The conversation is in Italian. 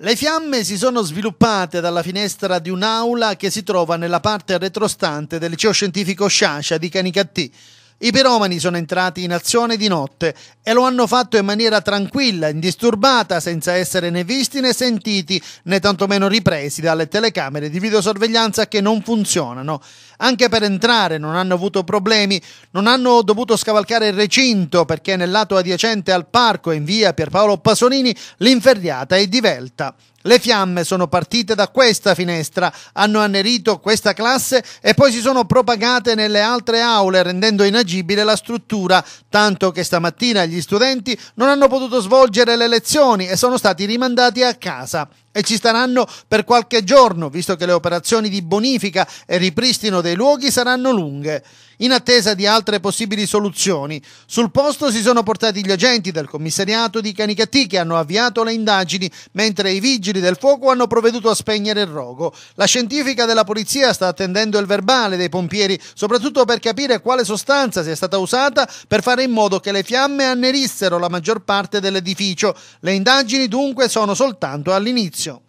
Le fiamme si sono sviluppate dalla finestra di un'aula che si trova nella parte retrostante del liceo scientifico Sciascia di Canicattì. I piromani sono entrati in azione di notte e lo hanno fatto in maniera tranquilla, indisturbata, senza essere né visti né sentiti, né tantomeno ripresi dalle telecamere di videosorveglianza che non funzionano anche per entrare non hanno avuto problemi, non hanno dovuto scavalcare il recinto perché nel lato adiacente al parco in via Pierpaolo Pasolini l'inferriata è divelta. Le fiamme sono partite da questa finestra, hanno annerito questa classe e poi si sono propagate nelle altre aule rendendo inagibile la struttura, tanto che stamattina gli studenti non hanno potuto svolgere le lezioni e sono stati rimandati a casa e ci staranno per qualche giorno, visto che le operazioni di bonifica e ripristino dei luoghi saranno lunghe in attesa di altre possibili soluzioni. Sul posto si sono portati gli agenti del commissariato di Canicattì che hanno avviato le indagini, mentre i vigili del fuoco hanno provveduto a spegnere il rogo. La scientifica della polizia sta attendendo il verbale dei pompieri, soprattutto per capire quale sostanza sia stata usata per fare in modo che le fiamme annerissero la maggior parte dell'edificio. Le indagini dunque sono soltanto all'inizio.